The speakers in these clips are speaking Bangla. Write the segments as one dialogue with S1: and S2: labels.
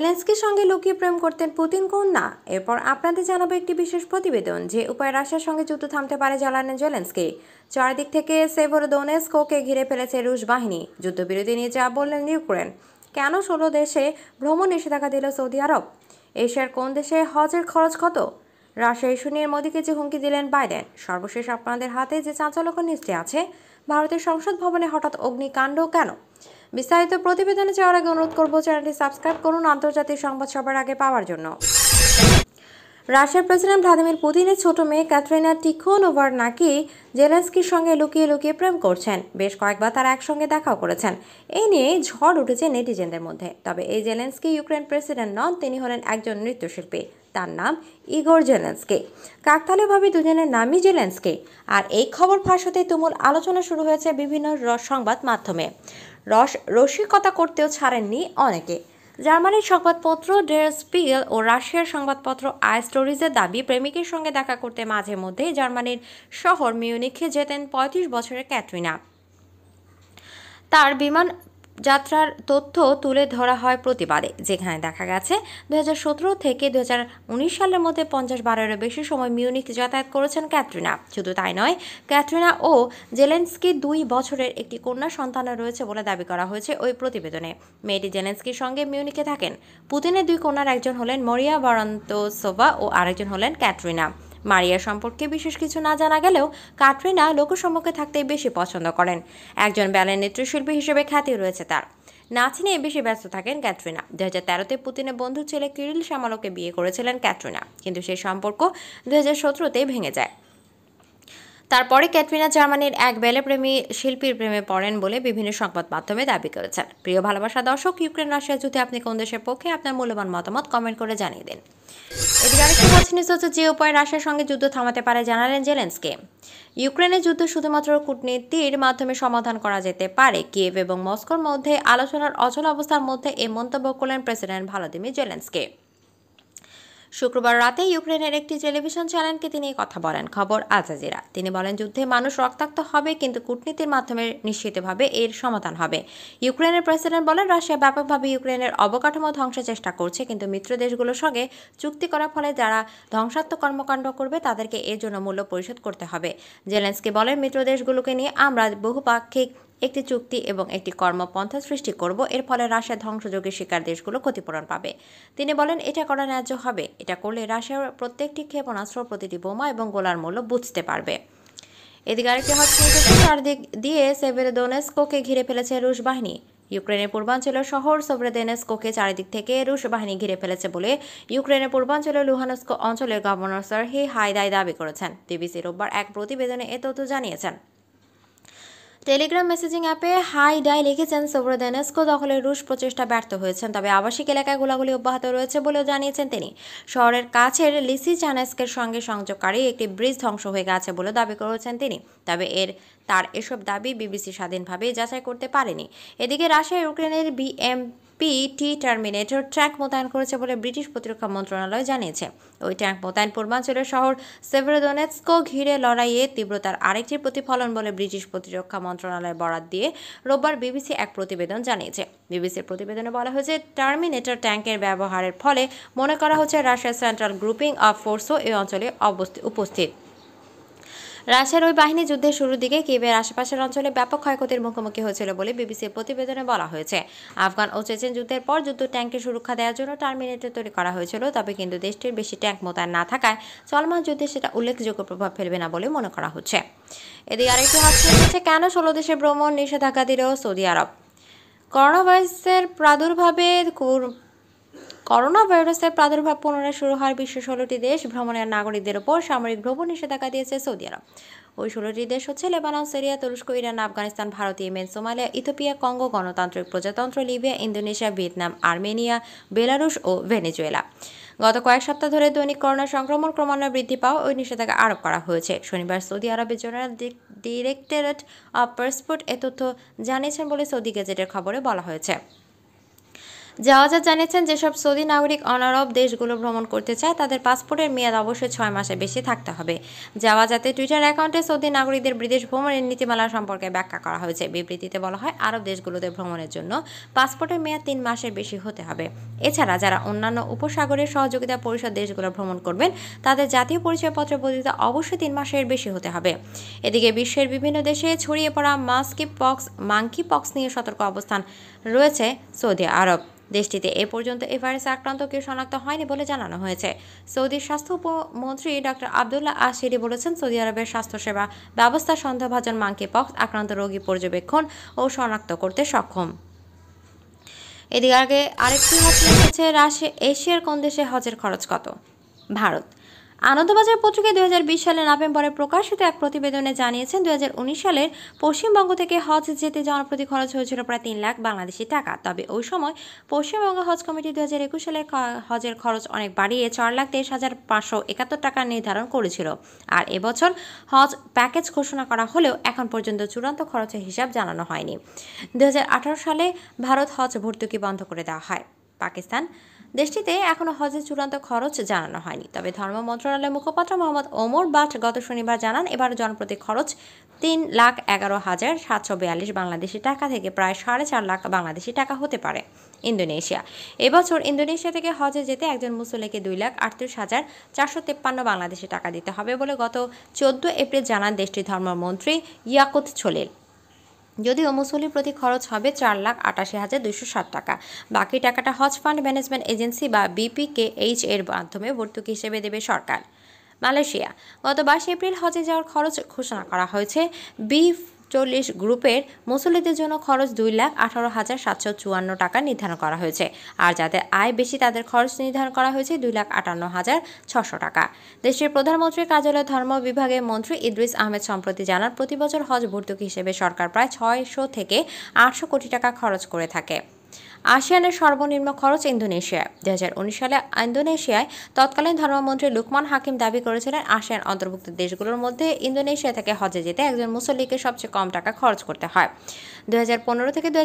S1: জেলেন্সকির সঙ্গে লুকিয়ে প্রেম করতেন পুতিন কন্যা এরপর আপনাদের জানাবো একটি বিশেষ প্রতিবেদন যে উপায় রাশিয়ার সঙ্গে যুদ্ধ থামতে পারে জানালেন জেলেন্সকি চারদিক থেকে দোনেস্কোকে ঘিরে ফেলেছে রুশ বাহিনী যুদ্ধবিরতি নিয়ে যা বললেন ইউক্রেন কেন ষোলো দেশে ভ্রমণ নিষেধাজ্ঞা দিল সৌদি আরব এশিয়ার কোন দেশে হজের খরচ কত রাশিয়া ইস্যু নিয়ে মোদীকে যে হুমকি দিলেন বাইডেন সর্বশেষ আপনাদের হাতে যে চাঞ্চল্যকর নিশ্চয় আছে ভারতের সংসদ ভবনে হঠাৎ অগ্নিকাণ্ড কেন বিস্তারিত প্রতিবেদনে যাওয়ার আগে অনুরোধ করব চ্যানেলটি সাবস্ক্রাইব করুন আন্তর্জাতিক সংবাদ সবার আগে পাওয়ার জন্য রাশিয়ার প্রেসিডেন্ট ভ্লাদিমির পুতিনের ছোট মেয়ে ক্যাথরিনা ওভার নাকি জেলেন্সকির সঙ্গে লুকিয়ে লুকিয়ে প্রেম করছেন বেশ কয়েকবার তারা একসঙ্গে দেখাও করেছেন এই নিয়ে ঝড় উঠেছে নেটিজেনদের মধ্যে তবে এই জেলেন্সকি ইউক্রেন প্রেসিডেন্ট নন তিনি হলেন একজন নৃত্যশিল্পী তার নাম ইগোর জেলেন্সকে কাকতালীয়ভাবে দুজনের নামই জেলেন্সকে আর এই খবর ফাঁস হতে তুমুল আলোচনা শুরু হয়েছে বিভিন্ন সংবাদ মাধ্যমে রস রসিকতা করতেও ছাড়েননি অনেকে জার্মানির সংবাদপত্র ডের স্পিল ও রাশিয়ার সংবাদপত্র আই স্টোরিজের দাবি প্রেমিকের সঙ্গে দেখা করতে মাঝে মধ্যে জার্মানির শহর মিউনিখে যেতেন পঁয়ত্রিশ বছরের ক্যাটরিনা তার বিমান যাত্রার তথ্য তুলে ধরা হয় প্রতিবাদে যেখানে দেখা গেছে দু থেকে দু সালের মধ্যে পঞ্চাশ বারেরও বেশি সময় মিউনিক যাতায়াত করেছেন ক্যাটরিনা শুধু তাই নয় ক্যাটরিনা ও জেলেন্সকি দুই বছরের একটি কন্যা সন্তানও রয়েছে বলে দাবি করা হয়েছে ওই প্রতিবেদনে মেয়েটি জেলেন্সকির সঙ্গে মিউনিকে থাকেন পুতিনের দুই কন্যার একজন হলেন মরিয়া বরন্তোসোভা ও আরেকজন হলেন ক্যাটরিনা মারিয়া সম্পর্কে বিশেষ কিছু না জানা গেলেও কাটরিনা লোকসম্মুখে থাকতেই বেশি পছন্দ করেন একজন ব্যালে নৃত্যশিল্পী হিসেবে খ্যাতি রয়েছে তার নাচ নিয়ে বেশি ব্যস্ত থাকেন ক্যাটরিনা দু হাজার তেরোতে পুতিনের বন্ধু ছেলে কিরিল শ্যামালোকে বিয়ে করেছিলেন ক্যাটরিনা কিন্তু সেই সম্পর্ক দু হাজার সতেরোতেই ভেঙে যায় তারপরে ক্যাটরিনা জার্মানির এক প্রেমী শিল্পীর প্রেমে পড়েন বলে বিভিন্ন সংবাদ মাধ্যমে দাবি করেছেন প্রিয় ভালোবাসা দর্শক ইউক্রেন রাশিয়া যুদ্ধে আপনি কোন দেশের পক্ষে আপনার মূল্যবান মতামত কমেন্ট করে জানিয়ে দিন এদিকে হচ্ছে যে উপায়ে রাশিয়ার সঙ্গে যুদ্ধ থামাতে পারে জানালেন জেলেন্সকে ইউক্রেনের যুদ্ধ শুধুমাত্র কূটনীতির মাধ্যমে সমাধান করা যেতে পারে কিয়েভ এবং মস্কোর মধ্যে আলোচনার অচল অবস্থার মধ্যে এই মন্তব্য করলেন প্রেসিডেন্ট ভ্লাদিমির জেলেন্সকে শুক্রবার রাতে ইউক্রেনের একটি টেলিভিশন চ্যানেলকে তিনি কথা বলেন খবর আজাজিরা তিনি বলেন যুদ্ধে মানুষ রক্তাক্ত হবে কিন্তু কূটনীতির মাধ্যমে নিশ্চিতভাবে এর সমাধান হবে ইউক্রেনের প্রেসিডেন্ট বলেন রাশিয়া ব্যাপকভাবে ইউক্রেনের অবকাঠামো ধ্বংসের চেষ্টা করছে কিন্তু মিত্র দেশগুলোর সঙ্গে চুক্তি করার ফলে যারা ধ্বংসাত্মক কর্মকাণ্ড করবে তাদেরকে এর জন্য মূল্য পরিশোধ করতে হবে জেলেন্সকি বলেন মিত্র দেশগুলোকে নিয়ে আমরা বহুপাক্ষিক একটি চুক্তি এবং একটি কর্মপন্থা সৃষ্টি করব এর ফলে রাশিয়া ধ্বংসযোগের শিকার দেশগুলো ক্ষতিপূরণ পাবে তিনি বলেন এটা করা ন্যায্য হবে এটা করলে রাশিয়ার প্রত্যেকটি ক্ষেপণাস্ত্র প্রতিটি বোমা এবং গোলার মূল্য বুঝতে পারবে এদিকে আরেকটি হচ্ছে চারদিক দিয়ে সেভেরদোনেস্কোকে ঘিরে ফেলেছে রুশ বাহিনী ইউক্রেনের পূর্বাঞ্চলের শহর সোভরেদেনেস্কোকে চারিদিক থেকে রুশ বাহিনী ঘিরে ফেলেছে বলে ইউক্রেনের পূর্বাঞ্চলের লুহানস্কো অঞ্চলের গভর্নর হি হাইদাই দাবি করেছেন বিবিসি রোববার এক প্রতিবেদনে এ তথ্য জানিয়েছেন টেলিগ্রাম মেসেজিং অ্যাপে হাই ডাই লিখেছেন সোভ্রদেনেস্কো দখলের রুশ প্রচেষ্টা ব্যর্থ হয়েছেন তবে আবাসিক এলাকায় গোলাগুলি অব্যাহত রয়েছে বলেও জানিয়েছেন তিনি শহরের কাছের লিসি চানেস্কের সঙ্গে সংযোগকারী একটি ব্রিজ ধ্বংস হয়ে গেছে বলে দাবি করেছেন তিনি তবে এর তার এসব দাবি বিবিসি স্বাধীনভাবে যাচাই করতে পারেনি এদিকে রাশিয়া ইউক্রেনের বিএম পিটি টার্মিনেটর ট্র্যাক মোতায়েন করেছে বলে ব্রিটিশ প্রতিরক্ষা মন্ত্রণালয় জানিয়েছে ওই ট্যাঙ্ক মোতায়েন পূর্বাঞ্চলের শহর সেভেরোদোনেৎস্কো ঘিরে লড়াইয়ে তীব্রতার আরেকটি প্রতিফলন বলে ব্রিটিশ প্রতিরক্ষা মন্ত্রণালয় বরাদ দিয়ে রোববার বিবিসি এক প্রতিবেদন জানিয়েছে বিবিসির প্রতিবেদনে বলা হয়েছে টার্মিনেটর ট্যাঙ্কের ব্যবহারের ফলে মনে করা হচ্ছে রাশিয়ার সেন্ট্রাল গ্রুপিং অফ ফোর্সও এই অঞ্চলে উপস্থিত রাশিয়ার ওই বাহিনী যুদ্ধের শুরুর দিকে কিবের আশেপাশের অঞ্চলে ব্যাপক ক্ষয়ক্ষতির মুখোমুখি হয়েছিল বলে বিবিসির প্রতিবেদনে বলা হয়েছে আফগান ও চেচেন যুদ্ধের পর যুদ্ধ ট্যাঙ্কের সুরক্ষা দেওয়ার জন্য টার্মিনেটর তৈরি করা হয়েছিল তবে কিন্তু দেশটির বেশি ট্যাঙ্ক মোতায়েন না থাকায় চলমান যুদ্ধে সেটা উল্লেখযোগ্য প্রভাব ফেলবে না বলে মনে করা হচ্ছে এদিকে আরেকটি হচ্ছে কেন ষোলো দেশে ভ্রমণ নিষেধাজ্ঞা দিল সৌদি আরব করোনা ভাইরাসের প্রাদুর্ভাবে করোনা ভাইরাসের প্রাদুর্ভাব পুনরায় শুরু হওয়ার বিশ্বের ষোলোটি দেশ ভ্রমণের নাগরিকদের ওপর সামরিক ভ্রমণ নিষেধাজ্ঞা দিয়েছে সৌদি আরব ওই ষোলোটি দেশ হচ্ছে লেবানন সিরিয়া তুরস্ক Iran Afghanistan Bharat Yemen Somalia Ethiopia Congo গণতান্ত্রিক প্রজাতন্ত্র Libya Indonesia Vietnam Armenia Belarus ও ভেনেজুয়েলা গত কয়েক সপ্তাহ ধরে দৈনিক করোনা সংক্রমণ ক্রমান্বয়ে বৃদ্ধি পাওয়া ওই নিষেধাজ্ঞা আরোপ করা হয়েছে শনিবার সৌদি আরবের জেনারেল ডিরেক্টরেট অব পাসপোর্ট এ তথ্য জানিয়েছেন বলে সৌদি গেজেটের খবরে বলা হয়েছে জাওয়াজা জানিয়েছেন যেসব সৌদি নাগরিক অনারব দেশগুলো ভ্রমণ করতে চায় তাদের পাসপোর্টের মেয়াদ অবশ্যই ছয় মাসে বেশি থাকতে হবে জাওয়াজাতে টুইটার অ্যাকাউন্টে সৌদি নাগরিকদের বিদেশ ভ্রমণের নীতিমালা সম্পর্কে ব্যাখ্যা করা হয়েছে বিবৃতিতে বলা হয় আরব দেশগুলোতে ভ্রমণের জন্য পাসপোর্টের মেয়াদ তিন মাসের বেশি হতে হবে এছাড়া যারা অন্যান্য উপসাগরের সহযোগিতা পরিষদ দেশগুলো ভ্রমণ করবেন তাদের জাতীয় পরিচয়পত্র বৈধতা অবশ্যই তিন মাসের বেশি হতে হবে এদিকে বিশ্বের বিভিন্ন দেশে ছড়িয়ে পড়া মাস্কি পক্স মাংকি পক্স নিয়ে সতর্ক অবস্থান রয়েছে সৌদি আরব দেশটিতে এ পর্যন্ত এ ভাইরাসে আক্রান্ত কেউ শনাক্ত হয়নি বলে জানানো হয়েছে সৌদির স্বাস্থ্য উপমন্ত্রী ডক্টর আবদুল্লাহ আশিরি বলেছেন সৌদি আরবের স্বাস্থ্যসেবা ব্যবস্থা সন্দেহভাজন মাংকে পক্স আক্রান্ত রোগী পর্যবেক্ষণ ও শনাক্ত করতে সক্ষম এদিকে আগে আরেকটি হচ্ছে রাশে এশিয়ার কোন দেশে হজের খরচ কত ভারত আনন্দবাজার পত্রিকা দু সালের নভেম্বরে প্রকাশিত এক প্রতিবেদনে জানিয়েছেন দু সালের পশ্চিমবঙ্গ থেকে হজ যেতে যাওয়ার প্রতি খরচ হয়েছিল প্রায় তিন লাখ বাংলাদেশি টাকা তবে ওই সময় পশ্চিমবঙ্গ হজ কমিটি দু সালে হজের খরচ অনেক বাড়িয়ে চার লাখ তেইশ হাজার পাঁচশো একাত্তর টাকা নির্ধারণ করেছিল আর এবছর হজ প্যাকেজ ঘোষণা করা হলেও এখন পর্যন্ত চূড়ান্ত খরচের হিসাব জানানো হয়নি দু সালে ভারত হজ ভর্তুকি বন্ধ করে দেওয়া হয় পাকিস্তান দেশটিতে এখনও হজের চূড়ান্ত খরচ জানানো হয়নি তবে ধর্ম মন্ত্রণালয়ের মুখপাত্র মোহাম্মদ ওমর বাট গত শনিবার জানান এবার জনপ্রতি খরচ তিন লাখ এগারো হাজার সাতশো বিয়াল্লিশ বাংলাদেশি টাকা থেকে প্রায় সাড়ে চার লাখ বাংলাদেশি টাকা হতে পারে ইন্দোনেশিয়া এবছর ইন্দোনেশিয়া থেকে হজে যেতে একজন মুসলিকে দুই লাখ আটত্রিশ হাজার চারশো তেপ্পান্ন বাংলাদেশি টাকা দিতে হবে বলে গত চোদ্দ এপ্রিল জানান দেশটির ধর্মমন্ত্রী ইয়াকুত ছোলেল যদিও মুসল্লির প্রতি খরচ হবে চার লাখ আটাশি হাজার দুইশো ষাট টাকা বাকি টাকাটা হজ ফান্ড ম্যানেজমেন্ট এজেন্সি বা কে এইচ এর মাধ্যমে ভর্তুকি হিসেবে দেবে সরকার মালয়েশিয়া গত বাইশ এপ্রিল হজে যাওয়ার খরচ ঘোষণা করা হয়েছে বি চল্লিশ গ্রুপের মুসল্লিদের জন্য খরচ দুই লাখ আঠারো হাজার সাতশো চুয়ান্ন টাকা নির্ধারণ করা হয়েছে আর যাদের আয় বেশি তাদের খরচ নির্ধারণ করা হয়েছে দুই লাখ আটান্ন হাজার ছশো টাকা দেশের প্রধানমন্ত্রীর কার্যালয় ধর্ম বিভাগের মন্ত্রী ইদ্রিস আহমেদ সম্প্রতি জানান প্রতিবছর হজ ভর্তুকি হিসেবে সরকার প্রায় ছয়শো থেকে আটশো কোটি টাকা খরচ করে থাকে আসিয়ানের সর্বনিম্ন খরচ ইন্দোনেশিয়া দু সালে ইন্দোনেশিয়ায় তৎকালীন ধর্মমন্ত্রী লুকমান হাকিম দাবি করেছিলেন আসিয়ান অন্তর্ভুক্ত দেশগুলোর মধ্যে ইন্দোনেশিয়া থেকে হজে যেতে একজন মুসল্লিকে সবচেয়ে কম টাকা খরচ করতে হয় দু থেকে দু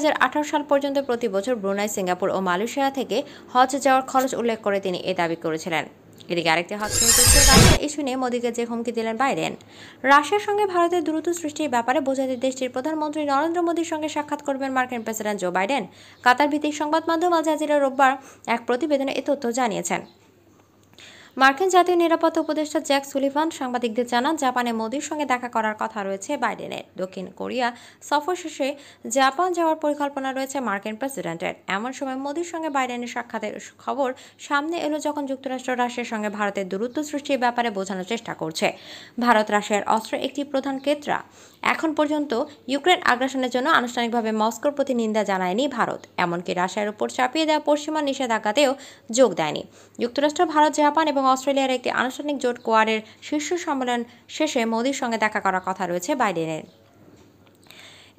S1: সাল পর্যন্ত প্রতি বছর ব্রুনাই সিঙ্গাপুর ও মালয়েশিয়া থেকে হজ যাওয়ার খরচ উল্লেখ করে তিনি এ দাবি করেছিলেন এদিকে আরেকটি হস্তযুক্ত রাশিয়া ইস্যু নিয়ে মোদীকে যে হুমকি দিলেন বাইডেন রাশিয়ার সঙ্গে ভারতের দ্রুত সৃষ্টির ব্যাপারে বোঝাতে দেশটির প্রধানমন্ত্রী নরেন্দ্র মোদীর সঙ্গে সাক্ষাৎ করবেন মার্কিন প্রেসিডেন্ট জো বাইডেন কাতার ভিত্তিক সংবাদ মাধ্যম আজ জাজিরা রোববার এক প্রতিবেদনে এ তথ্য জানিয়েছেন মার্কিন জাতীয় নিরাপত্তা উপদেষ্টা জ্যাক সুলিভান সাংবাদিকদের জানান জাপানে মোদির সঙ্গে দেখা করার কথা রয়েছে বাইডেনের দক্ষিণ কোরিয়া সফর শেষে জাপান যাওয়ার পরিকল্পনা রয়েছে মার্কিন প্রেসিডেন্টের এমন সময় মোদির সঙ্গে বাইডেনের সাক্ষাতের খবর সামনে এলো যখন যুক্তরাষ্ট্র রাশিয়ার সঙ্গে ভারতের দূরত্ব সৃষ্টির ব্যাপারে বোঝানোর চেষ্টা করছে ভারত রাশিয়ার অস্ত্র একটি প্রধান কেত্রা এখন পর্যন্ত ইউক্রেন আগ্রাসনের জন্য আনুষ্ঠানিকভাবে মস্কোর প্রতি নিন্দা জানায়নি ভারত এমনকি রাশিয়ার উপর চাপিয়ে দেওয়া পশ্চিমা নিষেধাজ্ঞাতেও যোগ দেয়নি যুক্তরাষ্ট্র ভারত জাপান এবং অস্ট্রেলিয়ার একটি আনুষ্ঠানিক জোট কোয়ারের শীর্ষ সম্মেলন শেষে মোদীর সঙ্গে দেখা করার কথা রয়েছে বাইডেনের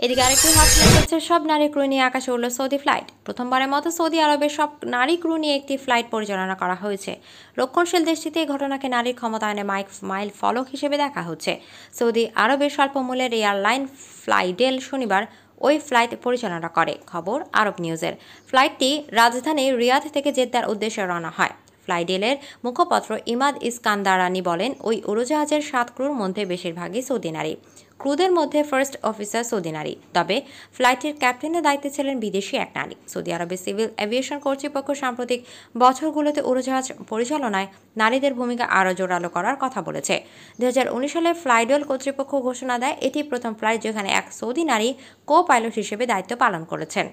S1: এদিকে আরেকটি হটলাইন হচ্ছে সব নারী ক্রু নিয়ে আকাশে উঠল সৌদি ফ্লাইট প্রথমবারের মতো সৌদি আরবে সব নারী ক্রু নিয়ে একটি ফ্লাইট পরিচালনা করা হয়েছে রক্ষণশীল দেশটিতে এই ঘটনাকে নারীর ক্ষমতায়নে মাইক মাইল ফলক হিসেবে দেখা হচ্ছে সৌদি আরবের স্বল্প মূল্যের এয়ারলাইন ফ্লাইডেল শনিবার ওই ফ্লাইট পরিচালনা করে খবর আরব নিউজের ফ্লাইটটি রাজধানী রিয়াদ থেকে জেদ্দার উদ্দেশ্যে রওনা হয় ফ্লাইডেলের মুখপাত্র ইমাদ ইস্কান্দারানি বলেন ওই উড়োজাহাজের সাত ক্রুর মধ্যে বেশিরভাগই সৌদি নারী ক্রুদের মধ্যে ফার্স্ট অফিসার সৌদি নারী তবে ফ্লাইটের ক্যাপ্টেনের দায়িত্বে ছিলেন বিদেশি এক নারী সৌদি আরবের সিভিল এভিয়েশন কর্তৃপক্ষ সাম্প্রতিক বছরগুলোতে উড়োজাহাজ পরিচালনায় নারীদের ভূমিকা আরও জোরালো করার কথা বলেছে দু সালে ফ্লাইডল কর্তৃপক্ষ ঘোষণা দেয় এটি প্রথম ফ্লাইট যেখানে এক সৌদি নারী কো পাইলট হিসেবে দায়িত্ব পালন করেছেন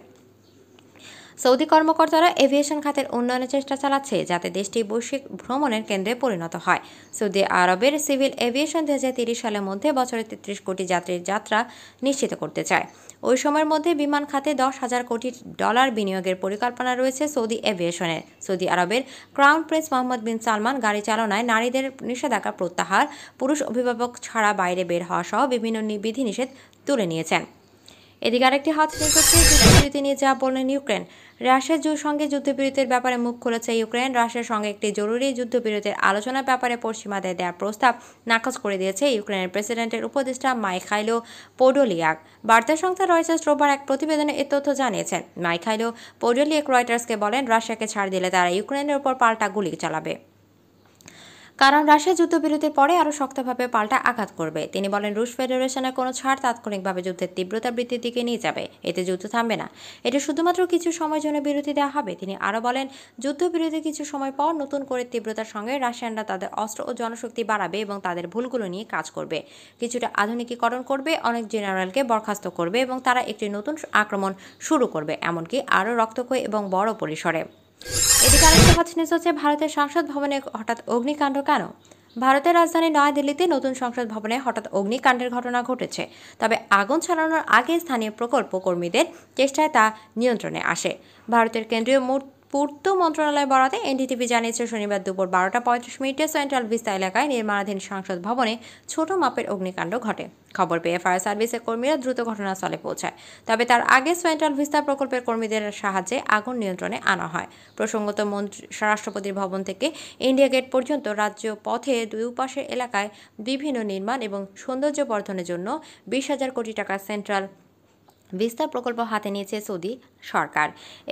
S1: সৌদি কর্মকর্তারা এভিয়েশন খাতের উন্নয়নের চেষ্টা চালাচ্ছে যাতে দেশটি বৈশ্বিক ভ্রমণের কেন্দ্রে পরিণত হয় সৌদি আরবের সিভিল এভিয়েশন দু সালের মধ্যে বছরে তেত্রিশ কোটি যাত্রীর যাত্রা নিশ্চিত করতে চায় ওই সময়ের মধ্যে বিমান খাতে দশ হাজার কোটি ডলার বিনিয়োগের পরিকল্পনা রয়েছে সৌদি এভিয়েশনের সৌদি আরবের crown prince Mohammed bin Salman গাড়ি চালনায় নারীদের নিষেধাজ্ঞা প্রত্যাহার পুরুষ অভিভাবক ছাড়া বাইরে বের হওয়া সহ বিভিন্ন বিধিনিষেধ তুলে নিয়েছেন এদিকে আরেকটি হাত নিয়ে যা বললেন ইউক্রেন রাশিয়ার সঙ্গে যুদ্ধবিরতির ব্যাপারে মুখ খুলেছে ইউক্রেন রাশিয়ার সঙ্গে একটি জরুরি যুদ্ধবিরতির আলোচনার ব্যাপারে পশ্চিমাদের দেয়া প্রস্তাব নাকচ করে দিয়েছে ইউক্রেনের প্রেসিডেন্টের উপদেষ্টা মাইখাইলো পোডোলিয়াক বার্তা সংস্থা রয়েছে রোববার এক প্রতিবেদনে এ তথ্য জানিয়েছেন মাইখাইলো পোডোলিয়াক রয়টার্সকে বলেন রাশিয়াকে ছাড় দিলে তারা ইউক্রেনের উপর পাল্টা গুলি চালাবে কারণ রাশিয়া যুদ্ধবিরতির পরে আরও শক্তভাবে পাল্টা আঘাত করবে তিনি বলেন রুশ ফেডারেশনের কোনো ছাড় তাৎক্ষণিকভাবে যুদ্ধের তীব্রতা বৃদ্ধির দিকে নিয়ে যাবে এতে যুদ্ধ থামবে না এটি শুধুমাত্র কিছু সময়ের জন্য বিরতি দেওয়া হবে তিনি আরও বলেন যুদ্ধবিরতি কিছু সময় পর নতুন করে তীব্রতার সঙ্গে রাশিয়ানরা তাদের অস্ত্র ও জনশক্তি বাড়াবে এবং তাদের ভুলগুলো নিয়ে কাজ করবে কিছুটা আধুনিকীকরণ করবে অনেক জেনারেলকে বরখাস্ত করবে এবং তারা একটি নতুন আক্রমণ শুরু করবে এমনকি আরও রক্তক্ষয় এবং বড় পরিসরে এদিকে আরেকটা হচ্ছে নিউজ হচ্ছে ভারতের সংসদ ভবনে হঠাৎ অগ্নিকাণ্ড কেন ভারতের রাজধানী নয়াদিল্লিতে নতুন সংসদ ভবনে হঠাৎ অগ্নিকাণ্ডের ঘটনা ঘটেছে তবে আগুন ছড়ানোর আগে স্থানীয় প্রকল্প কর্মীদের চেষ্টায় তা নিয়ন্ত্রণে আসে ভারতের কেন্দ্রীয় মূর্তি পূর্ত মন্ত্রণালয় বরাতে এনডিটিভি জানিয়েছে শনিবার দুপুর বারোটা পঁয়ত্রিশ মিনিটে সেন্ট্রাল ভিস্তা এলাকায় নির্মাণাধীন সংসদ ভবনে ছোট মাপের অগ্নিকাণ্ড ঘটে খবর পেয়ে ফায়ার সার্ভিসের কর্মীরা দ্রুত ঘটনাস্থলে পৌঁছায় তবে তার আগে সেন্ট্রাল ভিস্তা প্রকল্পের কর্মীদের সাহায্যে আগুন নিয়ন্ত্রণে আনা হয় প্রসঙ্গত মন্ত্রী রাষ্ট্রপতির ভবন থেকে ইন্ডিয়া গেট পর্যন্ত রাজ্য পথে দুই পাশের এলাকায় বিভিন্ন নির্মাণ এবং সৌন্দর্য বর্ধনের জন্য বিশ হাজার কোটি টাকা সেন্ট্রাল বিস্তার প্রকল্প হাতে নিয়েছে সৌদি সরকার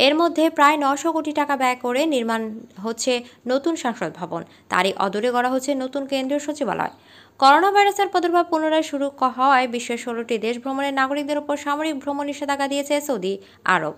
S1: এর মধ্যে প্রায় নশো কোটি টাকা ব্যয় করে নির্মাণ হচ্ছে নতুন সংসদ ভবন তারই অদূরে গড়া হচ্ছে নতুন কেন্দ্রীয় সচিবালয় করোনা ভাইরাসের প্রাদুর্ভাব পুনরায় শুরু হওয়ায় বিশ্বের ষোলোটি দেশ ভ্রমণের নাগরিকদের উপর সামরিক ভ্রমণ নিষেধাজ্ঞা দিয়েছে সৌদি আরব